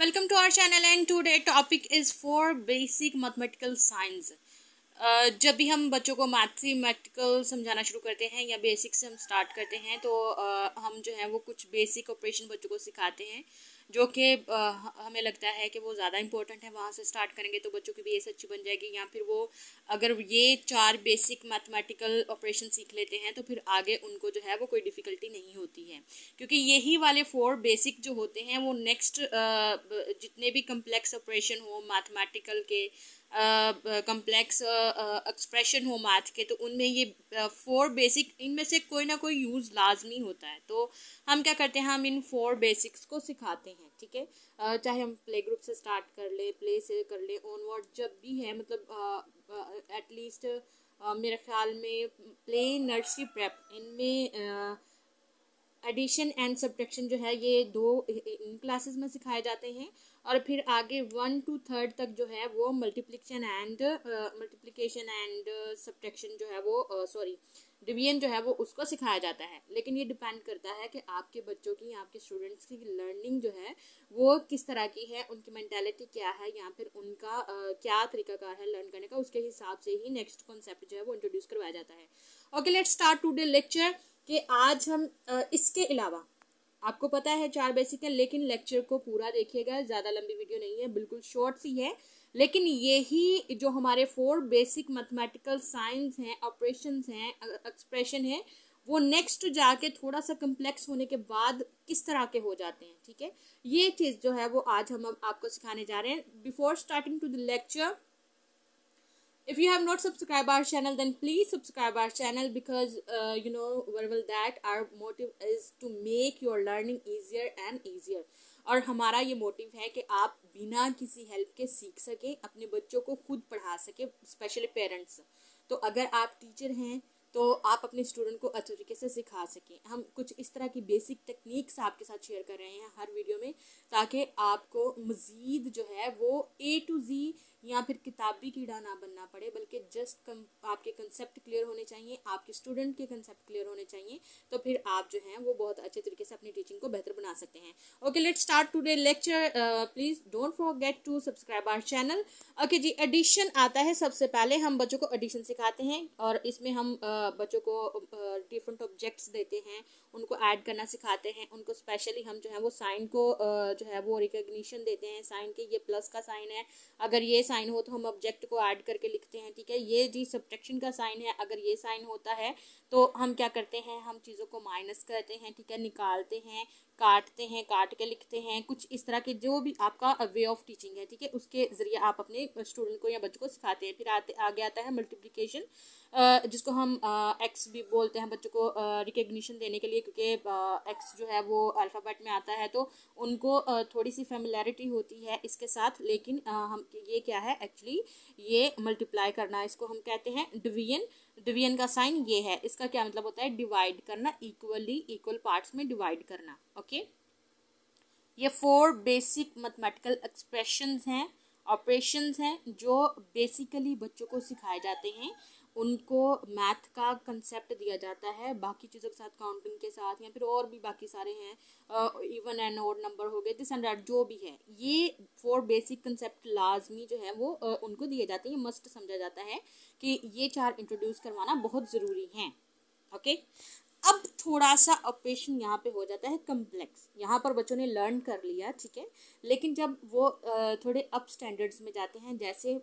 Welcome to our channel and the topic is for basic mathematical science जब भी हम बच्चों को मैथमेटिकल समझाना शुरू करते हैं या बेसिक से हम स्टार्ट करते हैं तो uh, हम जो है वो कुछ बेसिक ऑपरेशन बच्चों को सिखाते हैं जो कि हमें लगता है कि वो ज़्यादा इंपॉर्टेंट है वहाँ से स्टार्ट करेंगे तो बच्चों की भी ये अच्छी बन जाएगी या फिर वो अगर ये चार बेसिक मैथमेटिकल ऑपरेशन सीख लेते हैं तो फिर आगे उनको जो है वो कोई डिफ़िकल्टी नहीं होती है क्योंकि यही वाले फोर बेसिक जो होते हैं वो नेक्स्ट जितने भी कम्प्लेक्स ऑपरेशन हो मैथमेटिकल के कम्प्लेक्स एक्सप्रेशन हो मैथ के तो उनमें ये फोर बेसिक इनमें से कोई ना कोई यूज़ लाजमी होता है तो हम क्या करते हैं हम इन फोर बेसिक्स को सिखाते हैं ठीक है uh, चाहे हम प्ले ग्रुप से स्टार्ट कर ले प्ले से कर ले ऑनवर्ड जब भी है मतलब एटलीस्ट uh, uh, मेरे ख्याल में प्ले नर्सरी प्रेप इनमें एडिशन एंड सब्ट्रैक्शन जो है ये दो इन क्लासेस में सिखाए जाते हैं और फिर आगे वन टू थर्ड तक जो है वो multiplication and multiplication and subtraction जो है वो सॉरी uh, डिवीजन जो है वो उसको सिखाया जाता है लेकिन ये डिपेंड करता है कि आपके बच्चों की आपके स्टूडेंट्स की लर्निंग जो है वो किस तरह की है उनकी मैंटेलिटी क्या है या फिर उनका uh, क्या तरीकाकार है लर्न करने का उसके हिसाब से ही नेक्स्ट कॉन्सेप्ट जो है वो इंट्रोड्यूस करवाया जाता है okay let start today lecture कि आज हम इसके अलावा आपको पता है चार बेसिक है लेकिन लेक्चर को पूरा देखिएगा ज़्यादा लंबी वीडियो नहीं है बिल्कुल शॉर्ट सी है लेकिन यही जो हमारे फोर बेसिक मैथमेटिकल साइंस हैं ऑपरेशन हैं एक्सप्रेशन हैं वो नेक्स्ट जाके थोड़ा सा कम्प्लेक्स होने के बाद किस तरह के हो जाते हैं ठीक है ये चीज़ जो है वो आज हम आपको सिखाने जा रहे हैं before starting to the lecture if you have not subscribed our channel then please subscribe our channel because uh, you know very well that our motive is to make your learning easier and easier और हमारा ये motive है कि आप बिना किसी help के सीख सकें अपने बच्चों को खुद पढ़ा सकें स्पेशली पेरेंट्स तो अगर आप टीचर हैं तो आप अपने स्टूडेंट को अच्छे तरीके से सिखा सकें हम कुछ इस तरह की बेसिक टेक्निक्स आपके साथ शेयर कर रहे हैं हर वीडियो में ताकि आपको मज़ीद जो है वो ए टू ज़ी या फिर किताब भी कीड़ा ना बनना पड़े बल्कि जस्ट आपके कंसेप्ट क्लियर होने चाहिए आपके स्टूडेंट के कंसेप्ट क्लियर होने चाहिए तो फिर आप जो हैं वो बहुत अच्छे तरीके से अपनी टीचिंग को बेहतर बना सकते हैं okay let start today lecture please don't forget to subscribe our channel okay जी एडिशन आता है सबसे पहले हम बच्चों को एडिशन सिखाते हैं और इसमें हम uh, बच्चों को डिफरेंट uh, ऑब्जेक्ट्स देते हैं उनको ऐड करना सिखाते हैं उनको स्पेशली हम जो है वो साइन को uh, जो है वो रिकोगशन देते हैं साइन के ये प्लस का साइन है अगर ये साइन साइन हो तो हम ऑब्जेक्ट को ऐड करके लिखते हैं ठीक है ये जी सब्ट्रैक्शन का साइन है अगर ये साइन होता है तो हम क्या करते हैं हम चीज़ों को माइनस करते हैं ठीक है निकालते हैं काटते हैं काट के लिखते हैं कुछ इस तरह के जो भी आपका वे ऑफ टीचिंग है ठीक है उसके ज़रिए आप अपने स्टूडेंट को या बच्चों को सिखाते हैं फिर आते आगे आता है मल्टीप्लिकेशन जिसको हम एक्स भी बोलते हैं बच्चों को रिकग्निशन देने के लिए क्योंकि एक्स जो है वो अल्फ़ाबेट में आता है तो उनको थोड़ी सी फेमिलैरिटी होती है इसके साथ लेकिन हम ये क्या है एक्चुअली ये मल्टीप्लाई करना इसको हम कहते हैं डिवीजन डिवीजन तो का साइन ये है इसका क्या मतलब होता है डिवाइड करना इक्वली इक्वल पार्ट्स में डिवाइड करना ओके ये फोर बेसिक मैथमेटिकल एक्सप्रेशंस हैं ऑपरेशंस हैं जो बेसिकली बच्चों को सिखाए जाते हैं उनको मैथ का कंसेप्ट दिया जाता है बाकी चीज़ों के साथ काउंटिंग के साथ या फिर और भी बाकी सारे हैं इवन एंड और नंबर हो गए दिस एंड जो भी है ये फोर बेसिक कंसेप्ट लाजमी जो है वो uh, उनको दिए जाते हैं मस्ट समझा जाता है कि ये चार इंट्रोड्यूस करवाना बहुत ज़रूरी है ओके okay? अब थोड़ा सा ऑपरेशन यहाँ पे हो जाता है कम्प्लेक्स यहाँ पर बच्चों ने लर्न कर लिया ठीक है लेकिन जब वो थोड़े अप स्टैंडर्ड्स में जाते हैं जैसे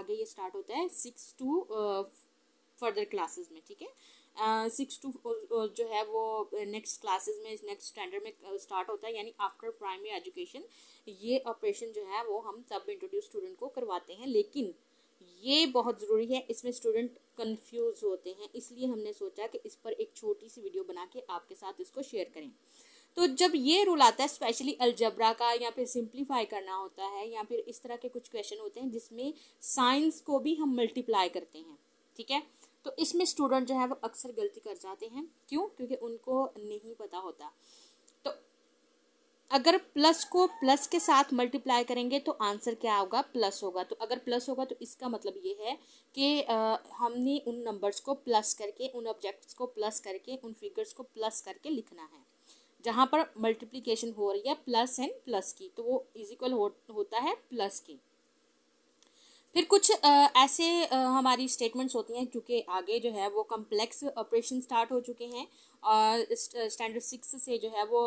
आगे ये स्टार्ट होता है सिक्स टू फर्दर क्लासेस में ठीक है six uh, to uh, uh, जो है वो नेक्स्ट क्लासेस में नेक्स्ट स्टैंडर्ड में स्टार्ट होता है यानी आफ्टर प्राइमरी एजुकेशन ये ऑपरेशन जो है वो हम तब इंट्रोड्यूस स्टूडेंट को करवाते हैं लेकिन ये बहुत ज़रूरी है इसमें स्टूडेंट कंफ्यूज होते हैं इसलिए हमने सोचा कि इस पर एक छोटी सी वीडियो बना के आपके साथ इसको शेयर करें तो जब ये रूल आता है स्पेशली अलजबरा का या फिर सिंप्लीफाई करना होता है या फिर इस तरह के कुछ क्वेश्चन होते हैं जिसमें साइंस को भी हम मल्टीप्लाई करते हैं ठीक है तो इसमें स्टूडेंट जो है वो अक्सर गलती कर जाते हैं क्यों क्योंकि उनको नहीं पता होता तो अगर प्लस को प्लस के साथ मल्टीप्लाई करेंगे तो आंसर क्या होगा प्लस होगा तो अगर प्लस होगा तो इसका मतलब ये है कि हमने उन नंबर्स को प्लस करके उन ऑब्जेक्ट्स को प्लस करके उन फिगर्स को प्लस करके लिखना है जहाँ पर मल्टीप्लीकेशन हो रही है प्लस एंड प्लस की तो वो इज इक्वल हो, होता है प्लस की फिर कुछ आ, ऐसे आ, हमारी स्टेटमेंट्स होती हैं क्योंकि आगे जो है वो कम्प्लेक्स ऑपरेशन स्टार्ट हो चुके हैं और स्टैंडर्ड सिक्स से जो है वो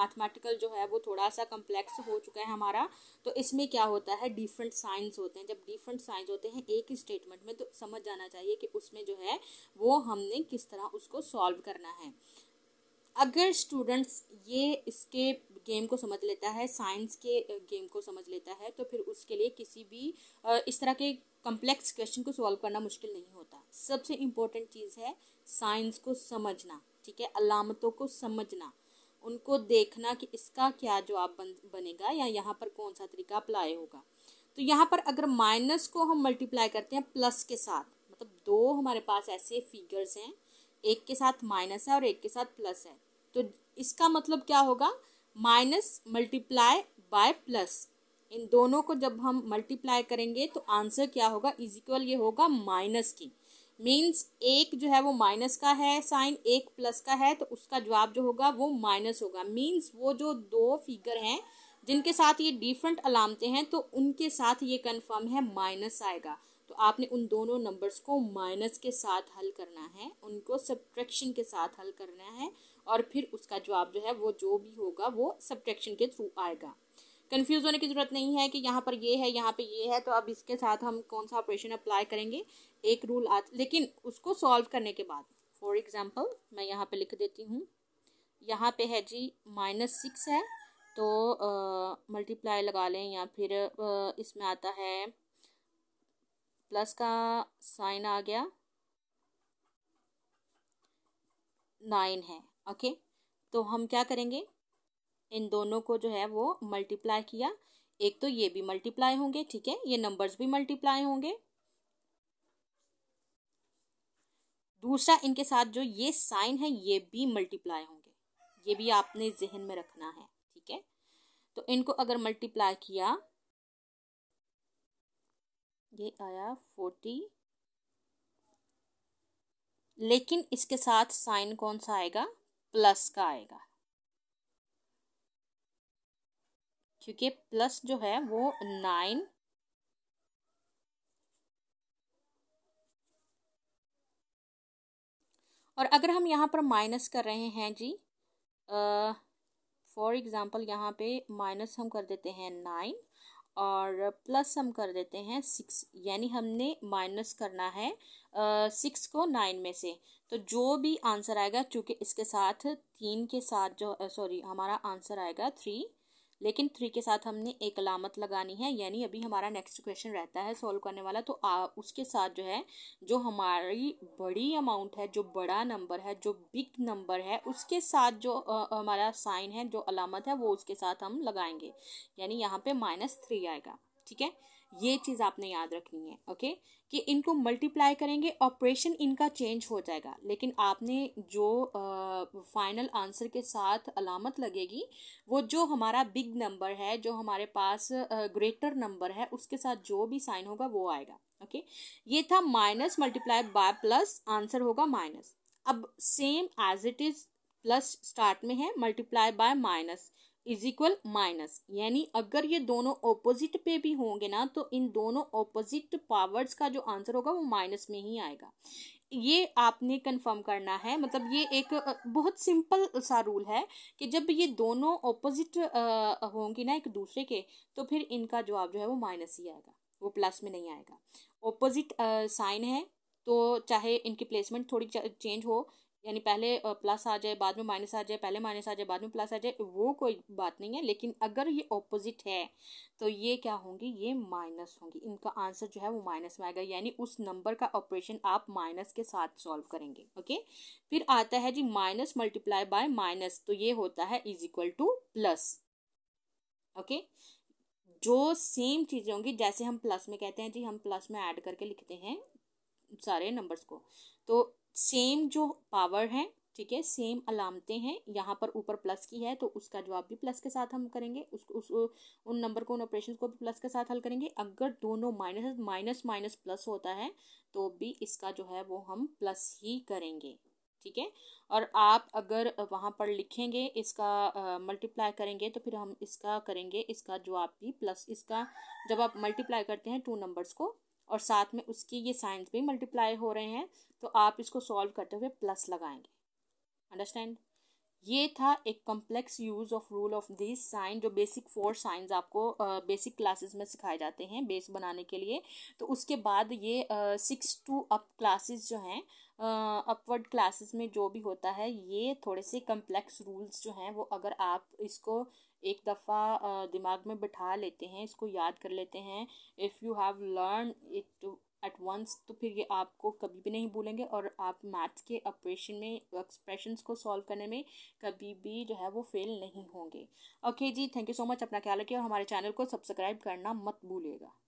मैथमेटिकल जो है वो थोड़ा सा कम्प्लेक्स हो चुका है हमारा तो इसमें क्या होता है डिफरेंट साइंस होते हैं जब डिफरेंट साइंस होते हैं एक ही स्टेटमेंट में तो समझ जाना चाहिए कि उसमें जो है वो हमने किस तरह उसको सॉल्व करना है अगर स्टूडेंट्स ये इसके गेम को समझ लेता है साइंस के गेम को समझ लेता है तो फिर उसके लिए किसी भी इस तरह के कम्प्लेक्स क्वेश्चन को सॉल्व करना मुश्किल नहीं होता सबसे इम्पोर्टेंट चीज़ है साइंस को समझना ठीक है अलामतों को समझना उनको देखना कि इसका क्या जवाब बन बनेगा या यहाँ पर कौन सा तरीका अप्लाई होगा तो यहाँ पर अगर माइनस को हम मल्टीप्लाई करते हैं प्लस के साथ मतलब दो हमारे पास ऐसे फिगर्स हैं एक के साथ माइनस है और एक के साथ प्लस है तो इसका मतलब क्या होगा माइनस मल्टीप्लाई बाय प्लस इन दोनों को जब हम मल्टीप्लाई करेंगे तो आंसर क्या होगा इज इक्वल ये होगा माइनस की मीन्स एक जो है वो माइनस का है साइन एक प्लस का है तो उसका जवाब जो होगा वो माइनस होगा मीन्स वो जो दो फिगर हैं जिनके साथ ये डिफरेंट अलामते हैं तो उनके साथ ये कन्फर्म है माइनस आएगा तो आपने उन दोनों नंबर्स को माइनस के साथ हल करना है उनको सब्ट्रैक्शन के साथ हल करना है और फिर उसका जवाब जो है वो जो भी होगा वो सब्ट्रैक्शन के थ्रू आएगा कन्फ्यूज़ होने की ज़रूरत नहीं है कि यहाँ पर ये है यहाँ पे ये है तो अब इसके साथ हम कौन सा ऑपरेशन अप्लाई करेंगे एक रूल आ लेकिन उसको सॉल्व करने के बाद फॉर एग्ज़ाम्पल मैं यहाँ पे लिख देती हूँ यहाँ पे है जी माइनस सिक्स है तो मल्टीप्लाई लगा लें या फिर आ, इसमें आता है प्लस का साइन आ गया नाइन है ओके तो हम क्या करेंगे इन दोनों को जो है वो मल्टीप्लाई किया एक तो ये भी मल्टीप्लाई होंगे ठीक है ये नंबर्स भी मल्टीप्लाई होंगे दूसरा इनके साथ जो ये साइन है ये भी मल्टीप्लाई होंगे ये भी आपने जहन में रखना है ठीक है तो इनको अगर मल्टीप्लाई किया ये आया फोर्टी लेकिन इसके साथ साइन कौन सा आएगा प्लस का आएगा क्योंकि प्लस जो है वो नाइन और अगर हम यहाँ पर माइनस कर रहे हैं जी फॉर एग्ज़ाम्पल यहाँ पे माइनस हम कर देते हैं नाइन और प्लस हम कर देते हैं सिक्स यानी हमने माइनस करना है सिक्स को नाइन में से तो जो भी आंसर आएगा चूँकि इसके साथ तीन के साथ जो सॉरी हमारा आंसर आएगा थ्री लेकिन थ्री के साथ हमने एक अलामत लगानी है यानी अभी हमारा नेक्स्ट क्वेश्चन रहता है सॉल्व करने वाला तो आ, उसके साथ जो है जो हमारी बड़ी अमाउंट है जो बड़ा नंबर है जो बिग नंबर है उसके साथ जो आ, हमारा साइन है जो अलामत है वो उसके साथ हम लगाएंगे यानी यहाँ पे माइनस थ्री आएगा ठीक है ये चीज़ आपने याद रखनी है ओके कि इनको मल्टीप्लाई करेंगे ऑपरेशन इनका चेंज हो जाएगा लेकिन आपने जो फाइनल आंसर के साथ अलामत लगेगी वो जो हमारा बिग नंबर है जो हमारे पास ग्रेटर नंबर है उसके साथ जो भी साइन होगा वो आएगा ओके ये था minus multiply by plus answer होगा माइनस अब same as it is plus start में है multiply by minus is equal minus यानी अगर ये दोनों ऑपोजिट पे भी होंगे ना तो इन दोनों ऑपोजिट पावर्स का जो आंसर होगा वो माइनस में ही आएगा ये आपने कंफर्म करना है मतलब ये एक बहुत सिंपल सा रूल है कि जब ये दोनों ऑपोजिट होंगे ना एक दूसरे के तो फिर इनका जवाब जो है वो माइनस ही आएगा वो प्लस में नहीं आएगा ऑपोजिट साइन है तो चाहे इनकी प्लेसमेंट थोड़ी चेंज हो यानी पहले प्लस आ जाए बाद में माइनस आ जाए पहले माइनस आ जाए बाद में प्लस आ जाए वो कोई बात नहीं है लेकिन अगर ये ऑपोजिट है तो ये क्या होंगी ये माइनस होंगी इनका आंसर जो है वो माइनस में आएगा यानी उस नंबर का ऑपरेशन आप माइनस के साथ सॉल्व करेंगे ओके फिर आता है जी माइनस मल्टीप्लाई बाय माइनस तो ये होता है is equal to plus okay जो सेम चीज़ें होंगी जैसे हम प्लस में कहते हैं जी हम प्लस में ऐड करके लिखते हैं सारे नंबर्स को तो सेम जो पावर है ठीक है सेम अलामतें हैं यहाँ पर ऊपर प्लस की है तो उसका जवाब भी प्लस के साथ हम करेंगे उस उस उन नंबर को उन ऑपरेशन को भी प्लस के साथ हल करेंगे अगर दोनों माइनस माइनस माइनस प्लस होता है तो भी इसका जो है वो हम प्लस ही करेंगे ठीक है और आप अगर वहाँ पर लिखेंगे इसका मल्टीप्लाई करेंगे तो फिर हम इसका करेंगे इसका जवाब भी प्लस इसका जब आप मल्टीप्लाई करते हैं टू नंबर्स को और साथ में उसकी ये साइंस भी मल्टीप्लाई हो रहे हैं तो आप इसको सॉल्व करते हुए प्लस लगाएंगे अंडरस्टैंड ये था एक complex use of rule of this sign जो बेसिक फोर साइंस आपको बेसिक uh, क्लासेस में सिखाए जाते हैं बेस बनाने के लिए तो उसके बाद ये सिक्स टू अप क्लासेस जो हैं अपवर्ड क्लासेस में जो भी होता है ये थोड़े से कम्प्लेक्स रूल्स जो हैं वो अगर आप इसको एक दफ़ा दिमाग में बिठा लेते हैं इसको याद कर लेते हैं if you have learn it at once तो फिर ये आपको कभी भी नहीं भूलेंगे और आप मैथ्स के ऑपरेशन में एक्सप्रेशंस को सॉल्व करने में कभी भी जो है वो फेल नहीं होंगे ओके okay जी थैंक यू सो मच अपना ख्याल रखिए और हमारे चैनल को सब्सक्राइब करना मत भूलिएगा